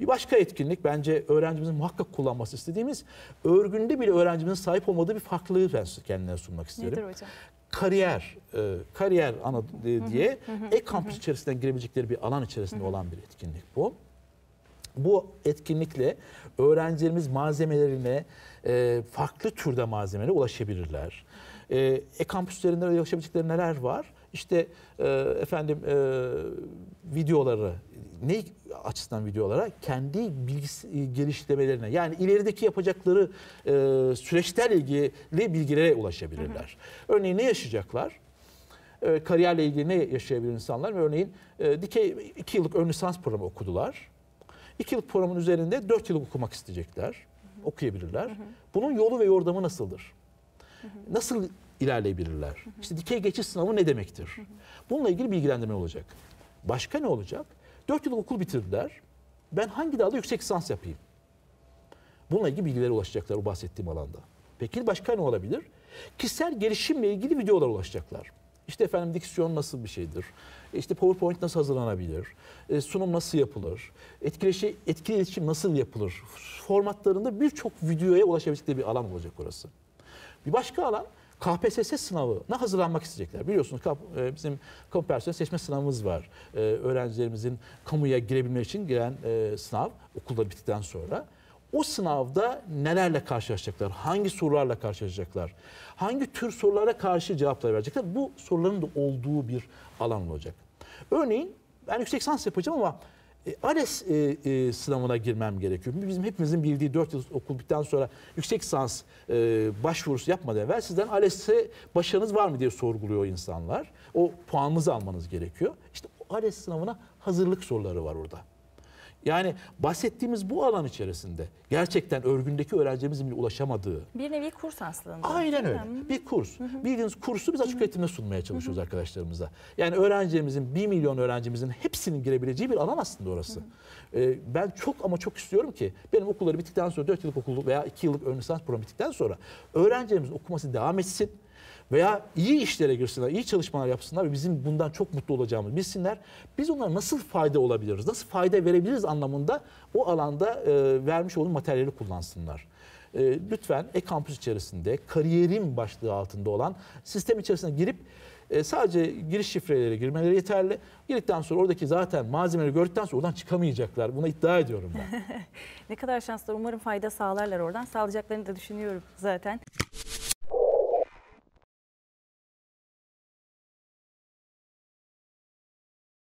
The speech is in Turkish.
Bir başka etkinlik bence öğrencimizin muhakkak kullanması istediğimiz örgünde bile öğrencimizin sahip olmadığı bir farklılığı ben kendine sunmak istiyorum. Nedir hocam? kariyer e, kariyer ana e, diye e-kampüs içerisinden girebilecekleri bir alan içerisinde olan bir etkinlik bu. Bu etkinlikle öğrencilerimiz malzemelerine e, farklı türde malzemelere ulaşabilirler. E-kampüslerinde e ulaşabilecekleri neler var? işte e, efendim e, videoları ne açısından videolara kendi bilgi e, geliştirmelerine yani ilerideki yapacakları e, süreçlerle ilgili bilgilere ulaşabilirler. Hı hı. Örneğin ne yaşayacaklar? E, kariyerle ilgili ne yaşayabilir insanlar? Örneğin e, dikey 2 yıllık ön lisans programı okudular. 2 yıllık programın üzerinde dört yıllık okumak isteyecekler. Hı hı. Okuyabilirler. Hı hı. Bunun yolu ve yordamı nasıldır? Hı hı. Nasıl ilerleyebilirler. Hı hı. İşte dikey geçiş sınavı ne demektir? Hı hı. Bununla ilgili bilgilendirme olacak. Başka ne olacak? 4 yıl okul bitirdiler. Ben hangi dalda yüksek lisans yapayım? Bununla ilgili bilgilere ulaşacaklar o bahsettiğim alanda. Peki başka ne olabilir? Kişisel gelişimle ilgili videolar ulaşacaklar. İşte efendim diksiyon nasıl bir şeydir? İşte PowerPoint nasıl hazırlanabilir? E, sunum nasıl yapılır? Etkileşi, etkili iletişim nasıl yapılır? Formatlarında birçok videoya ulaşabilecekleri bir alan olacak orası. Bir başka alan KPSS sınavına hazırlanmak isteyecekler. Biliyorsunuz e, bizim kamu personel seçme sınavımız var. E, öğrencilerimizin kamuya girebilme için giren e, sınav okulda bittikten sonra. O sınavda nelerle karşılaşacaklar? Hangi sorularla karşılaşacaklar? Hangi tür sorulara karşı cevaplar verecekler? Bu soruların da olduğu bir alan olacak. Örneğin ben yüksek lisans yapacağım ama e, ALES e, e, sınavına girmem gerekiyor. Bizim hepimizin bildiği 4 yıl okul bittikten sonra yüksek lisans e, başvurusu yapmadan evvel sizden ALES'e başarınız var mı diye sorguluyor insanlar. O puanınızı almanız gerekiyor. İşte ALES sınavına hazırlık soruları var orada. Yani bahsettiğimiz bu alan içerisinde gerçekten örgündeki öğrencimizin bile ulaşamadığı. Bir nevi kurs aslında. Aynen öyle. Mi? Bir kurs. Bildiğiniz kursu biz açık öğretimde sunmaya çalışıyoruz hı arkadaşlarımıza. Yani öğrencimizin, bir milyon öğrencimizin hepsinin girebileceği bir alan aslında orası. Ee, ben çok ama çok istiyorum ki benim okulları bittikten sonra 4 yıllık okul veya 2 yıllık ön lisans programı bittikten sonra öğrencilerimizin okuması devam etsin veya iyi işlere girsinler, iyi çalışmalar yapsınlar ve bizim bundan çok mutlu olacağımızı bilsinler. Biz onlara nasıl fayda olabiliriz, nasıl fayda verebiliriz anlamında o alanda e, vermiş olduğum materyali kullansınlar e, lütfen e-kampüs içerisinde kariyerim başlığı altında olan sistem içerisine girip e, sadece giriş şifreleri girmeleri yeterli. Girdikten sonra oradaki zaten malzemeleri gördükten sonra oradan çıkamayacaklar. Buna iddia ediyorum ben. ne kadar şanslı. Umarım fayda sağlarlar oradan. Sağlayacaklarını da düşünüyorum zaten.